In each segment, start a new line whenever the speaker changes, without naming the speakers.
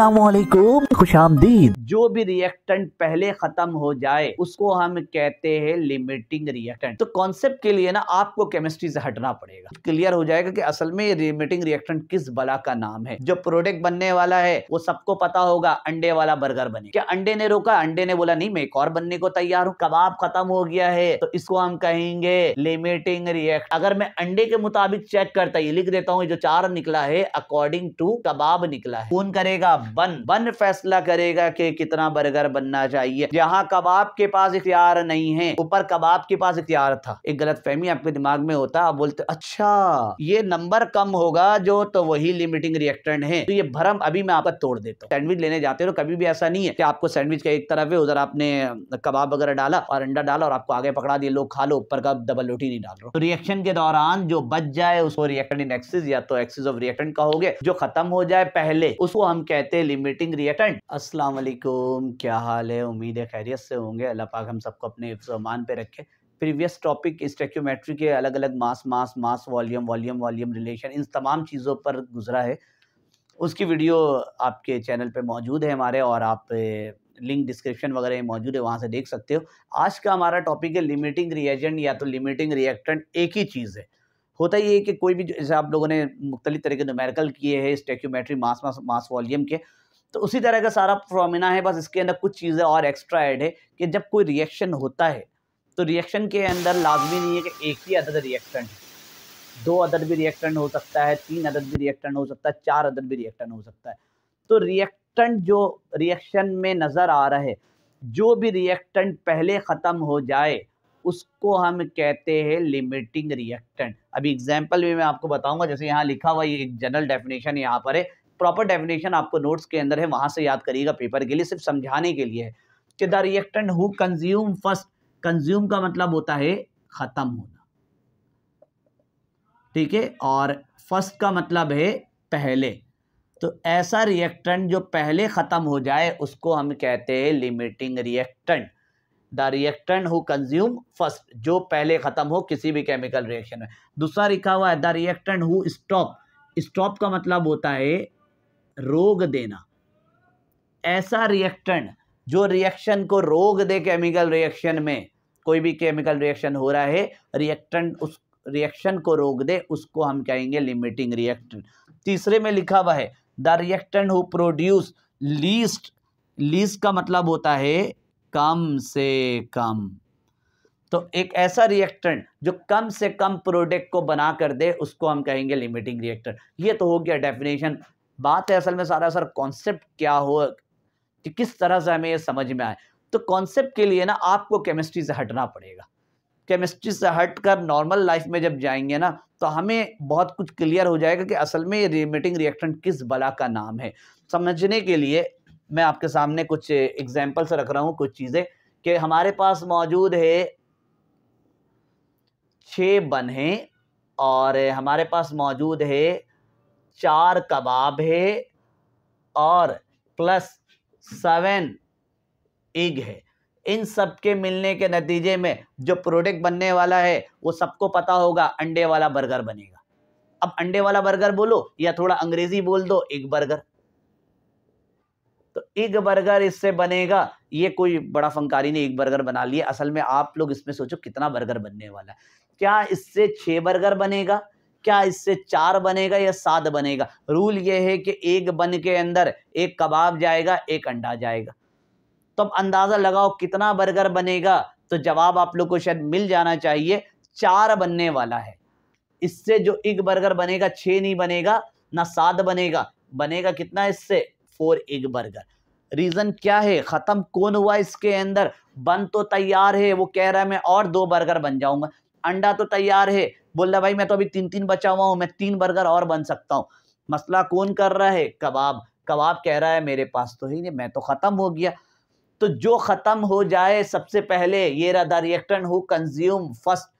असलकुम खुश आमदीद जो भी रिएक्टेंट पहले खत्म हो जाए उसको हम कहते हैं लिमिटिंग रिएक्टेंट तो कॉन्सेप्ट के लिए ना आपको केमिस्ट्री से हटना पड़ेगा क्लियर हो जाएगा कि असल में लिमिटिंग रिएक्टेंट किस बला का नाम है जो प्रोडक्ट बनने वाला है वो सबको पता होगा अंडे वाला बर्गर बने क्या अंडे ने रोका अंडे ने बोला नहीं मैं एक और बनने को तैयार हूँ कबाब खत्म हो गया है तो इसको हम कहेंगे लिमिटिंग रिएक्ट अगर मैं अंडे के मुताबिक चेक करता ये लिख देता हूँ जो चार निकला है अकॉर्डिंग टू कबाब निकला है कौन करेगा बन बन फैसला करेगा कि कितना बर्गर बनना चाहिए यहाँ कबाब के पास इख्तियार नहीं है ऊपर कबाब के पास इख्तियार था एक गलत फहमी आपके दिमाग में होता आप बोलते अच्छा ये नंबर कम होगा जो तो वही लिमिटिंग रिएक्टेंट है तो ये भरम अभी मैं आपका तोड़ देता हूँ सैंडविच लेने जाते हो कभी भी ऐसा नहीं है कि आपको सैंडविच का एक तरफ है उधर आपने कबाब वगैरह डाला और अंडा डाला और आपको आगे पकड़ा दिया लोग खा लो ऊपर का डबल रोटी नहीं डाल रहा तो रिएक्शन के दौरान जो बच जाए उसको रिएक्टेंट इन एक्सिस या तो एक्सिस ऑफ रिएक्टेंट कहोगे जो खत्म हो जाए पहले उसको हम कहते कहते हैं लिमिटिंग रिएक्टेंट अस्सलाम वालेकुम क्या हाल है उम्मीद है खैरियत से होंगे अल्लाह पाक हम सबको अपने मान पे रखे प्रीवियस टॉपिक स्टेक्योमेट्री के अलग अलग mass mass mass volume volume volume relation इन तमाम चीज़ों पर गुजरा है उसकी वीडियो आपके चैनल पे मौजूद है हमारे और आप लिंक डिस्क्रिप्शन वगैरह मौजूद है वहाँ से देख सकते हो आज का हमारा टॉपिक है लिमिटिंग रिएजेंट या तो लिमिटिंग रिएक्टेंट एक ही चीज़ है होता ये है कि कोई भी जैसे आप लोगों ने मुख्तलि तरह के नुमेरिकल किए हैं स्टेक्यूमेट्री मास मास मास वॉल्यूम के तो उसी तरह का सारा फॉर्मिना है बस इसके अंदर कुछ चीज़ें और एक्स्ट्रा ऐड है कि जब कोई रिएक्शन होता है तो रिएक्शन के अंदर लाजमी नहीं है कि एक ही अदद रिएक्टेंट है दो अदद भी रिएक्टेंट हो सकता है तीन अदद भी रिएक्टेंट हो सकता है चार अदद भी रिएक्टेंट हो सकता है तो रिएक्टेंट जो रिएक्शन में नज़र आ रहा है जो भी रिएक्टेंट पहले ख़त्म हो जाए उसको हम कहते हैं लिमिटिंग रिएक्टेंट अभी एग्जाम्पल भी मैं आपको बताऊंगा जैसे यहाँ लिखा हुआ ये एक जनरल डेफिनेशन यहाँ पर है प्रॉपर डेफिनेशन आपको नोट्स के अंदर है वहाँ से याद करिएगा पेपर के लिए सिर्फ समझाने के लिए कि the reactant who consume first consume का मतलब होता है ख़त्म होना ठीक है और फर्स्ट का मतलब है पहले तो ऐसा रिएक्टेंट जो पहले ख़त्म हो जाए उसको हम कहते हैं limiting reactant the reactant who consume first जो पहले ख़त्म हो किसी भी केमिकल रिएक्शन में दूसरा लिखा हुआ है the reactant who stop stop का मतलब होता है रोग देना ऐसा रिएक्टेंट जो रिएक्शन को रोग दे केमिकल रिएक्शन में कोई भी केमिकल रिएक्शन हो रहा है रिएक्टेंट उस रिएक्शन को रोक दे उसको हम कहेंगे लिमिटिंग रिएक्टेंट तीसरे में लिखा हुआ है the reactant who produce least least का मतलब होता है कम से कम तो एक ऐसा रिएक्टेंट जो कम से कम प्रोडक्ट को बना कर दे उसको हम कहेंगे लिमिटिंग रिएक्टर ये तो हो गया डेफिनेशन बात है असल में सारा सर कॉन्सेप्ट क्या हो कि किस तरह से हमें ये समझ में आए तो कॉन्सेप्ट के लिए ना आपको केमिस्ट्री से हटना पड़ेगा केमिस्ट्री से हट कर नॉर्मल लाइफ में जब जाएंगे ना तो हमें बहुत कुछ क्लियर हो जाएगा कि असल में ये लिमिटिंग रिएक्टेंट किस बला का नाम है समझने के लिए मैं आपके सामने कुछ एग्जाम्पल्स रख रहा हूँ कुछ चीज़ें कि हमारे पास मौजूद है छः बन है और हमारे पास मौजूद है चार कबाब है और प्लस सेवन एग है इन सब के मिलने के नतीजे में जो प्रोडक्ट बनने वाला है वो सबको पता होगा अंडे वाला बर्गर बनेगा अब अंडे वाला बर्गर बोलो या थोड़ा अंग्रेज़ी बोल दो एग बर्गर तो इग बर्गर इससे बनेगा ये कोई बड़ा फंकारी ने एक बर्गर बना लिया असल में आप लोग इसमें सोचो कितना बर्गर बनने वाला है क्या इससे छः बर्गर बनेगा क्या इससे चार बनेगा या सात बनेगा रूल ये है कि एक बन के अंदर एक कबाब जाएगा एक अंडा जाएगा तो अब अंदाज़ा लगाओ कितना बर्गर बनेगा तो जवाब आप लोग को शायद मिल जाना चाहिए चार बनने वाला है इससे जो एक बर्गर बनेगा छः नहीं बनेगा ना सात बनेगा बनेगा कितना इससे फॉर एग बर्गर रीज़न क्या है ख़त्म कौन हुआ इसके अंदर बन तो तैयार है वो कह रहा है मैं और दो बर्गर बन जाऊंगा अंडा तो तैयार है बोल रहा भाई मैं तो अभी तीन तीन बचा हुआ हूँ मैं तीन बर्गर और बन सकता हूँ मसला कौन कर रहा है कबाब कबाब कह रहा है मेरे पास तो ही नहीं मैं तो ख़त्म हो गया तो जो ख़त्म हो जाए सबसे पहले ये रहा रिएक्टन हु कंज्यूम फर्स्ट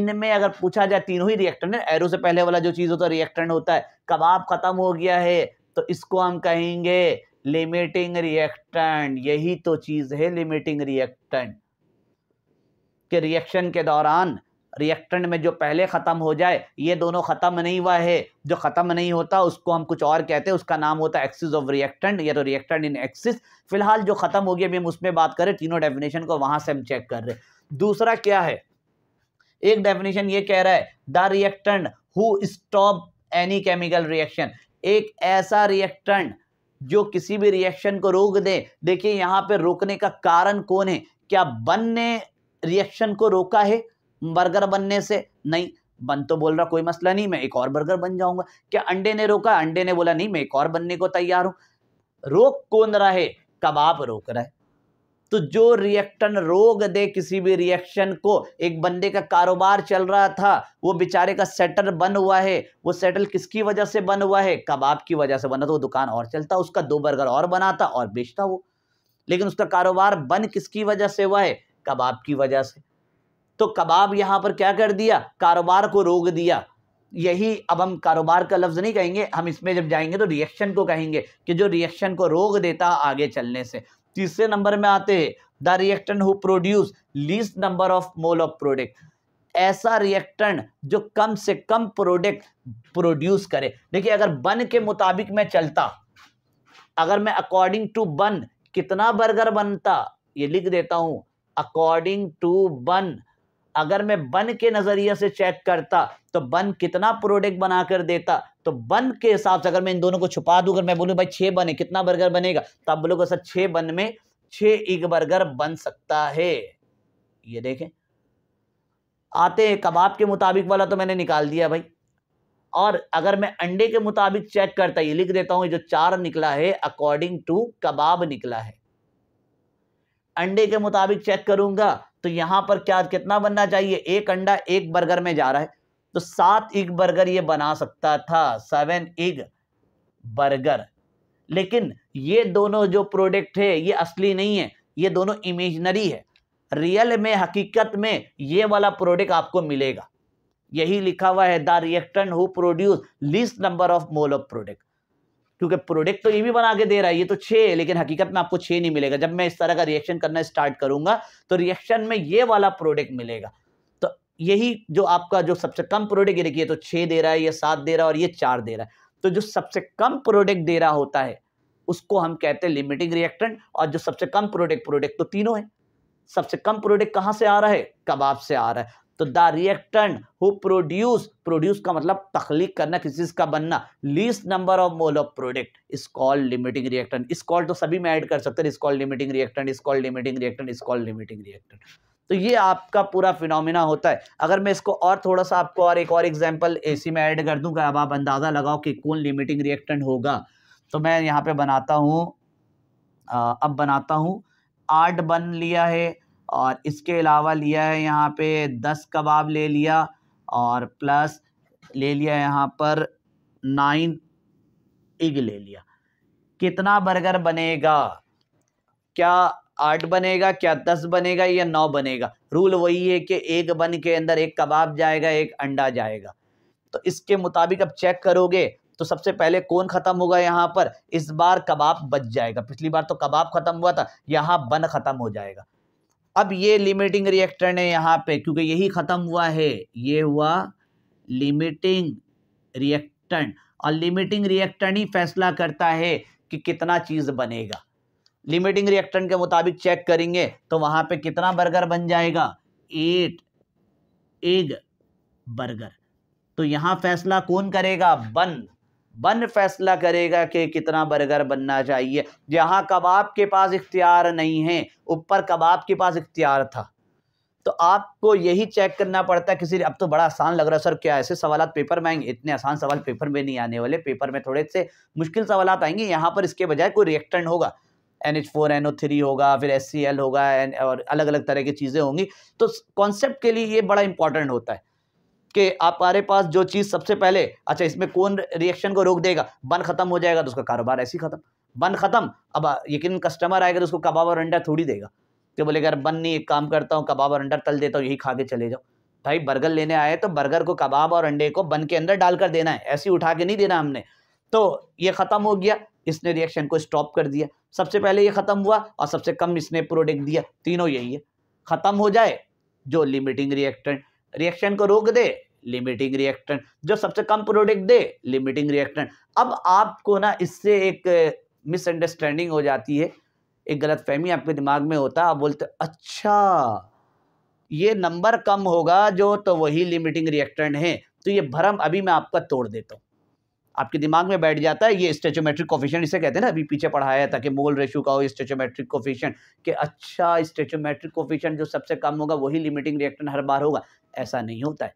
इनमें अगर पूछा जाए तीनों ही रिएक्टेंट है एरो से पहले वाला जो चीज़ होता है रिएक्टेंट होता है कबाब ख़त्म हो गया है तो इसको हम कहेंगे लिमिटिंग रिएक्टेंट यही तो चीज़ है लिमिटिंग रिएक्टेंट कि रिएक्शन के दौरान रिएक्टेंट में जो पहले ख़त्म हो जाए ये दोनों ख़त्म नहीं हुआ है जो ख़त्म नहीं होता उसको हम कुछ और कहते हैं उसका नाम होता है एक्सिस ऑफ रिएक्टेंट या तो रिएक्टेंट इन एक्सिस फिलहाल जो ख़त्म हो गया अभी हम उसमें बात करें तीनों डेफिनेशन को वहाँ से हम चेक कर रहे हैं दूसरा क्या है एक डेफिनेशन ये कह रहा है the reactant who stop any chemical reaction एक ऐसा रिएक्टेंट जो किसी भी रिएक्शन को रोक दे देखिए यहाँ पे रोकने का कारण कौन है क्या बन ने रिएक्शन को रोका है बर्गर बनने से नहीं बन तो बोल रहा कोई मसला नहीं मैं एक और बर्गर बन जाऊंगा क्या अंडे ने रोका अंडे ने बोला नहीं मैं एक और बनने को तैयार हूँ रोक कौन रहा है कबाब रोक रहा है तो जो रिएक्टन रोक दे किसी भी रिएक्शन को एक बंदे का कारोबार चल रहा था वो बेचारे का सेटल बंद हुआ है वो सेटल किसकी वजह से बंद हुआ है कबाब की वजह से बना तो वो दुकान और चलता उसका दो बर्गर और बनाता और बेचता वो लेकिन उसका कारोबार बंद किसकी वजह से हुआ है कबाब की वजह से तो कबाब यहाँ पर क्या कर दिया कारोबार को रोक दिया यही अब हम कारोबार का लफ्ज़ नहीं कहेंगे हम इसमें जब जाएंगे तो रिएक्शन को कहेंगे कि जो रिएक्शन को रोक देता आगे चलने से तीसरे नंबर में आते हैं the reactant who produce least number of mole of product ऐसा रिएक्टेंट जो कम से कम प्रोडक्ट प्रोड्यूस करे देखिए अगर बन के मुताबिक मैं चलता अगर मैं अकॉर्डिंग टू बन कितना बर्गर बनता ये लिख देता हूँ अकॉर्डिंग टू बन अगर मैं बन के नज़रिए से चेक करता तो बन कितना प्रोडक्ट बनाकर देता तो बन के हिसाब से अगर मैं इन दोनों को छुपा दूँ अगर मैं बोलूँ भाई छः बने कितना बर्गर बनेगा तो आप बोलोगे सर छः बन में छः एक बर्गर बन सकता है ये देखें आते कबाब के मुताबिक वाला तो मैंने निकाल दिया भाई और अगर मैं अंडे के मुताबिक चेक करता ये लिख देता हूँ जो चार निकला है अकॉर्डिंग टू कबाब निकला है अंडे के मुताबिक चेक करूंगा तो यहाँ पर क्या कितना बनना चाहिए एक अंडा एक बर्गर में जा रहा है तो सात इग बर्गर ये बना सकता था सेवन इग बर्गर लेकिन ये दोनों जो प्रोडक्ट है ये असली नहीं है ये दोनों इमेजनरी है रियल में हकीकत में ये वाला प्रोडक्ट आपको मिलेगा यही लिखा हुआ है the reactant who produce least number of mole of product क्योंकि प्रोडक्ट तो ये भी बना के दे रहा है ये तो छः है लेकिन हकीकत में आपको छः नहीं मिलेगा जब मैं इस तरह का रिएक्शन करना स्टार्ट करूंगा तो रिएक्शन में ये वाला प्रोडक्ट मिलेगा तो यही जो आपका जो सबसे कम प्रोडक्ट ये देखिए तो छः दे रहा है ये सात दे रहा है और ये चार दे रहा है तो जो सबसे कम प्रोडक्ट दे रहा होता है उसको हम कहते हैं लिमिटिंग रिएक्टेंट और जो सबसे कम प्रोडक्ट प्रोडक्ट तो तीनों है सबसे कम प्रोडक्ट कहाँ से आ रहा है कबाब से आ रहा है तो the reactant who produce produce का मतलब तख्लीक करना किसी चीज़ का बनना least number of mole of product is call limiting reactant is call तो सभी में ऐड कर सकते हैं is call limiting reactant is call limiting reactant is call limiting reactant तो ये आपका पूरा फिनोमिना होता है अगर मैं इसको और थोड़ा सा आपको और एक और एग्जाम्पल एसी में ऐड कर दूंगा अब आप अंदाज़ा लगाओ कि कौन लिमिटिंग रिएक्टेंट होगा तो मैं यहाँ पे बनाता हूँ अब बनाता हूँ आठ बन लिया है और इसके अलावा लिया है यहाँ पे दस कबाब ले लिया और प्लस ले लिया यहाँ पर नाइन इग ले लिया कितना बर्गर बनेगा क्या आठ बनेगा क्या दस बनेगा या नौ बनेगा रूल वही है कि एक बन के अंदर एक कबाब जाएगा एक अंडा जाएगा तो इसके मुताबिक अब चेक करोगे तो सबसे पहले कौन ख़त्म होगा यहाँ पर इस बार कबाब बच जाएगा पिछली बार तो कबाब ख़त्म हुआ था यहाँ बन ख़त्म हो जाएगा अब ये लिमिटिंग रिएक्टेंट है यहाँ पे क्योंकि यही ख़त्म हुआ है ये हुआ लिमिटिंग रिएक्टेंट और लिमिटिंग रिएक्टेंट ही फैसला करता है कि कितना चीज़ बनेगा लिमिटिंग रिएक्टेंट के मुताबिक चेक करेंगे तो वहाँ पे कितना बर्गर बन जाएगा एट एग बर्गर तो यहाँ फैसला कौन करेगा बन बन फैसला करेगा कि कितना बर्गर बनना चाहिए यहाँ कबाब के पास इख्तियार नहीं है ऊपर कबाब के पास इख्तियार था तो आपको यही चेक करना पड़ता है किसी अब तो बड़ा आसान लग रहा है सर क्या ऐसे सवाल पेपर में आएंगे इतने आसान सवाल पेपर में नहीं आने वाले पेपर में थोड़े से मुश्किल सवाल आएंगे यहाँ पर इसके बजाय कोई रिएक्टेंट होगा N H four N O three होगा फिर एस सी एल होगा और अलग अलग तरह की चीज़ें होंगी तो कॉन्सेप्ट के लिए ये बड़ा इंपॉर्टेंट होता है कि हमारे पास जो चीज़ सबसे पहले अच्छा इसमें कौन रिएक्शन को रोक देगा बन ख़त्म हो जाएगा तो उसका कारोबार ऐसे ही ख़त्म बन ख़त्म अब यकीन कस्टमर आएगा तो उसको कबाब और अंडा थोड़ी देगा तो बोले यार बन नहीं एक काम करता हूँ कबाब और अंडा तल देता हूँ यही खा के चले जाओ भाई बर्गर लेने आए तो बर्गर को कबाब और अंडे को बन के अंदर डाल कर देना है ऐसे उठा के नहीं देना हमने तो ये ख़त्म हो गया इसने रिएक्शन को स्टॉप कर दिया सबसे पहले ये ख़त्म हुआ और सबसे कम इसने प्रोडक्ट दिया तीनों यही है ख़त्म हो जाए जो लिमिटिंग रिएक्टेंट रिएक्शन को रोक दे लिमिटिंग रिएक्टेंट जो सबसे कम प्रोडक्ट दे लिमिटिंग रिएक्टेंट अब आपको ना इससे एक मिसअंडरस्टैंडिंग हो जाती है एक गलत फहमी आपके दिमाग में होता है आप बोलते अच्छा ये नंबर कम होगा जो तो वही लिमिटिंग रिएक्टेंट है तो ये भरम अभी मैं आपका तोड़ देता हूँ आपके दिमाग में बैठ जाता है ये स्टेचोमेट्रिक कोफिशियंट इसे कहते हैं ना अभी पीछे पढ़ाया था कि मोल रेशू का हो स्टेचोमेट्रिक कोफिशियंट कि अच्छा स्टेचोमेट्रिक कोफिशियंट जो सबसे कम होगा वही लिमिटिंग रिएक्टेंट हर बार होगा ऐसा नहीं होता है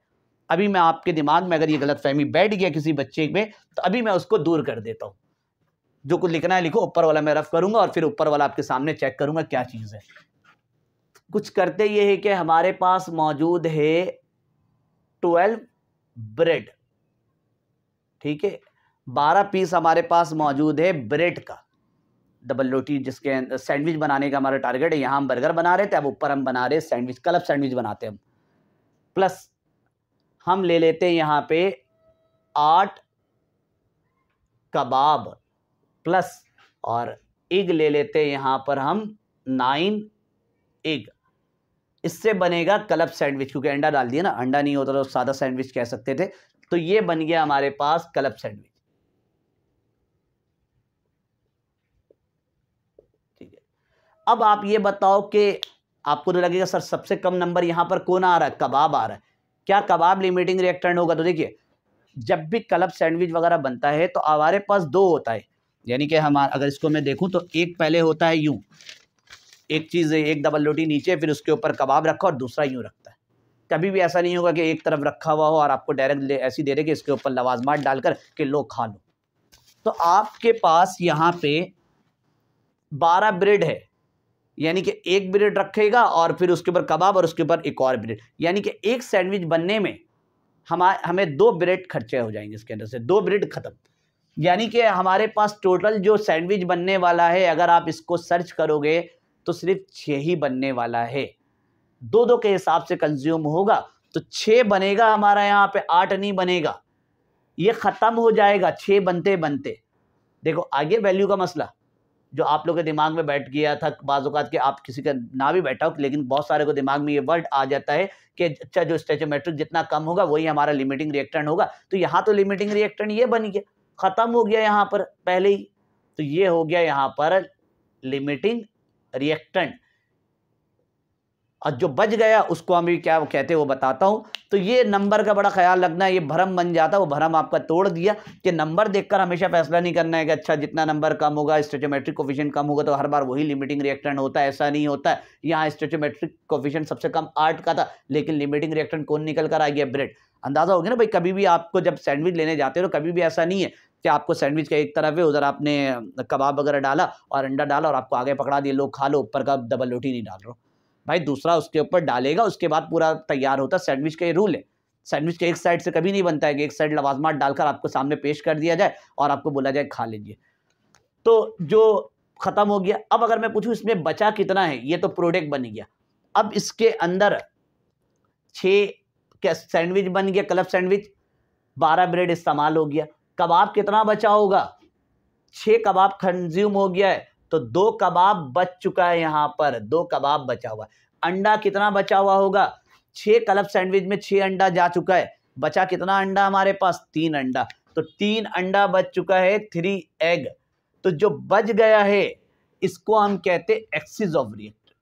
अभी मैं आपके दिमाग में अगर ये गलत फहमी बैठ गया किसी बच्चे में तो अभी मैं उसको दूर कर देता हूँ जो कुछ लिखना है लिखो ऊपर वाला मैं रफ करूंगा और फिर ऊपर वाला आपके सामने चेक करूंगा क्या चीज़ है कुछ करते ये है कि हमारे पास मौजूद है ट्वेल्व ब्रेड ठीक है बारह पीस हमारे पास मौजूद है ब्रेड का डबल रोटी जिसके सैंडविच बनाने का हमारा टारगेट है यहाँ हम बर्गर बना रहे थे अब ऊपर हम बना रहे सैंडविच कलब सैंडविच बनाते हैं हम प्लस हम ले लेते हैं यहाँ पे आठ कबाब प्लस और एग ले लेते हैं यहाँ पर हम नाइन एग इससे बनेगा क्लब सैंडविच क्योंकि अंडा डाल दिया ना अंडा नहीं होता तो सादा सैंडविच कह सकते थे तो ये बन गया हमारे पास क्लब सैंडविच अब आप ये बताओ कि आपको तो लगेगा सर सबसे कम नंबर यहाँ पर कौन आ रहा है कबाब आ रहा है क्या कबाब लिमिटिंग रिएक्टेंट होगा तो देखिए जब भी कलब सैंडविच वगैरह बनता है तो हमारे पास दो होता है यानी कि हम अगर इसको मैं देखूं तो एक पहले होता है यूं एक चीज़ एक डबल रोटी नीचे फिर उसके ऊपर कबाब रखा और दूसरा यूं रखता है कभी भी ऐसा नहीं होगा कि एक तरफ रखा हुआ हो और आपको डायरेक्ट ऐसी दे रहे कि इसके ऊपर लवाजमाट डालकर कि लो खा लो तो आपके पास यहाँ पे बारह ब्रेड है यानी कि एक ब्रेड रखेगा और फिर उसके ऊपर कबाब और उसके ऊपर एक और ब्रेड यानी कि एक सैंडविच बनने में हम हमें दो ब्रेड खर्चे हो जाएंगे इसके अंदर से दो ब्रेड ख़त्म यानी कि हमारे पास टोटल जो सैंडविच बनने वाला है अगर आप इसको सर्च करोगे तो सिर्फ छः ही बनने वाला है दो दो के हिसाब से कंज्यूम होगा तो छः बनेगा हमारा यहाँ पे आठ नहीं बनेगा ये ख़त्म हो जाएगा छः बनते बनते देखो आगे वैल्यू का मसला जो आप लोगों के दिमाग में बैठ गया था बाज़ात के आप किसी का ना भी बैठा हो लेकिन बहुत सारे को दिमाग में ये वर्ड आ जाता है कि अच्छा जो स्टेचोमेट्रिक जितना कम होगा वही हमारा लिमिटिंग रिएक्टेंट होगा तो यहाँ तो लिमिटिंग रिएक्टेंट ये बन गया ख़त्म हो गया यहाँ पर पहले ही तो ये हो गया यहाँ पर लिमिटिंग रिएक्टेंट और जो बच गया उसको हम भी क्या कहते हैं वो बताता हूँ तो ये नंबर का बड़ा ख्याल रखना है ये भरम बन जाता है वो भरम आपका तोड़ दिया कि नंबर देखकर हमेशा फैसला नहीं करना है कि अच्छा जितना नंबर कम होगा स्टेचोमेट्रिक कोफिशियन कम होगा तो हर बार वही लिमिटिंग रिएक्टेंट होता है ऐसा नहीं होता है यहाँ स्टेचोमेट्रिक कोफिशियन सबसे कम आठ का था लेकिन लिमिटिंग रिएक्टेंट कौन निकल कर आ गया ब्रेड अंदाजा हो गया ना भाई कभी भी आपको जब सैंडविच लेने जाते हो तो कभी भी ऐसा नहीं है कि आपको सैंडविच का एक तरफ है उधर आपने कबाब वगैरह डाला और अंडा डाला और आपको आगे पकड़ा दिया लोग खा लो ऊपर का डबल रोटी नहीं डाल रहा भाई दूसरा उसके ऊपर डालेगा उसके बाद पूरा तैयार होता है सैंडविच का ये रूल है सैंडविच के एक साइड से कभी नहीं बनता है कि एक साइड लवाजमाट डालकर आपको सामने पेश कर दिया जाए और आपको बोला जाए खा लीजिए तो जो ख़त्म हो गया अब अगर मैं पूछूँ इसमें बचा कितना है ये तो प्रोडक्ट बन गया अब इसके अंदर छः क्या सैंडविच बन गया क्लब सैंडविच बारह ब्रेड इस्तेमाल हो गया कबाब कितना बचा होगा छः कबाब कंज्यूम हो गया है तो दो कबाब बच चुका है यहाँ पर दो कबाब बचा हुआ है अंडा कितना बचा हुआ होगा छः कलब सैंडविच में छः अंडा जा चुका है बचा कितना अंडा हमारे पास तीन अंडा तो तीन अंडा बच चुका है थ्री एग तो जो बच गया है इसको हम कहते हैं एक्सिस ऑफ रिएक्ट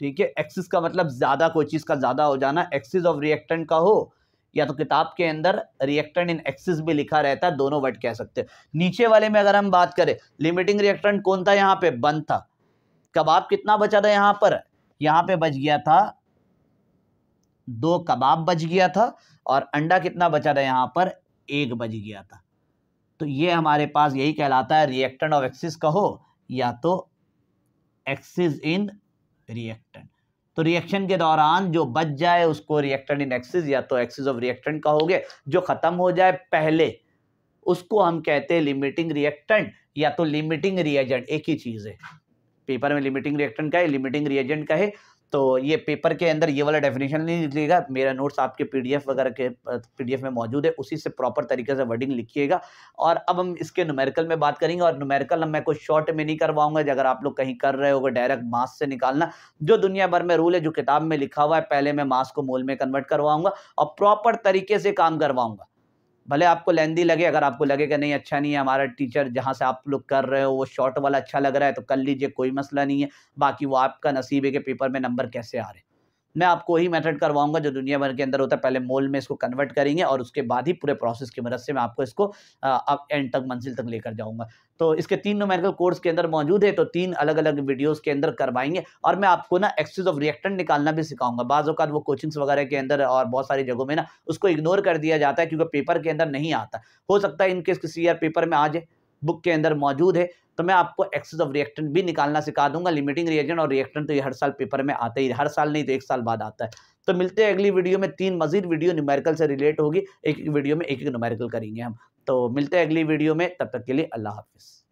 ठीक है एक्सिस का मतलब ज़्यादा कोई चीज़ का ज़्यादा हो जाना एक्सिस ऑफ रिएक्टेंट का हो या तो किताब के अंदर रिएक्टेंट इन एक्सिस भी लिखा रहता है दोनों वर्ड कह सकते हैं नीचे वाले में अगर हम बात करें लिमिटिंग रिएक्टेंट कौन था यहाँ पे बंद था कबाब कितना बचा था यहाँ पर यहाँ पे बच गया था दो कबाब बच गया था और अंडा कितना बचा था यहाँ पर एक बज गया था तो ये हमारे पास यही कहलाता है रिएक्टेंट ऑफ एक्सिस कहो या तो एक्सिस इन रिएक्टेंट तो रिएक्शन के दौरान जो बच जाए उसको रिएक्टेंट इन एक्सिस या तो एक्सिस ऑफ रिएक्टेंट कहोगे जो ख़त्म हो जाए पहले उसको हम कहते हैं लिमिटिंग रिएक्टेंट या तो लिमिटिंग रिएजेंट एक ही चीज़ है पेपर में लिमिटिंग रिएक्टेंट का है लिमिटिंग रिएजेंट का है तो ये पेपर के अंदर ये वाला डेफिनेशन नहीं लिखिएगा मेरा नोट्स आपके पीडीएफ वगैरह के पीडीएफ में मौजूद है उसी से प्रॉपर तरीके से वर्डिंग लिखिएगा और अब हम इसके नुमेरिकल में बात करेंगे और नुमेरिकल हम मैं कोई शॉर्ट में नहीं करवाऊंगा अगर आप लोग कहीं कर रहे हो डायरेक्ट मास से निकालना जो दुनिया भर में रूल है जो किताब में लिखा हुआ है पहले मैं मास को मोल में कन्वर्ट करवाऊंगा और प्रॉपर तरीके से काम करवाऊंगा भले आपको लेंदी लगे अगर आपको लगे कि नहीं अच्छा नहीं है हमारा टीचर जहाँ से आप लोग कर रहे हो वो शॉर्ट वाला अच्छा लग रहा है तो कर लीजिए कोई मसला नहीं है बाकी वो आपका नसीब है कि पेपर में नंबर कैसे आ रहे हैं मैं आपको वही मेथड करवाऊंगा जो दुनिया भर के अंदर होता है पहले मोल में इसको कन्वर्ट करेंगे और उसके बाद ही पूरे प्रोसेस की मदद से मैं आपको इसको अब एंड तक मंजिल तक लेकर जाऊंगा तो इसके तीन नोमेरिकल कोर्स के अंदर मौजूद है तो तीन अलग अलग वीडियोस के अंदर करवाएंगे और मैं आपको ना एक्सेस ऑफ रिएक्टेंट निकालना भी सिखाऊंगा बाज़ अवत वो कोचिंग्स वगैरह के अंदर और बहुत सारी जगहों में ना उसको इग्नोर कर दिया जाता है क्योंकि पेपर के अंदर नहीं आता हो सकता है इनकेस किसी यार पेपर में आ जाए बुक के अंदर मौजूद है तो मैं आपको एक्सेस ऑफ रिएक्टेंट भी निकालना सिखा दूंगा लिमिटिंग रिएजेंट और रिएक्टेंट तो ये हर साल पेपर में आता ही हर साल नहीं तो एक साल बाद आता है तो मिलते हैं अगली वीडियो में तीन मजीद वीडियो न्यूमेरिकल से रिलेट होगी एक एक वीडियो में एक एक न्यूमेरिकल करेंगे हम तो मिलते हैं अगली वीडियो में तब तक के लिए अल्लाह हाफिज़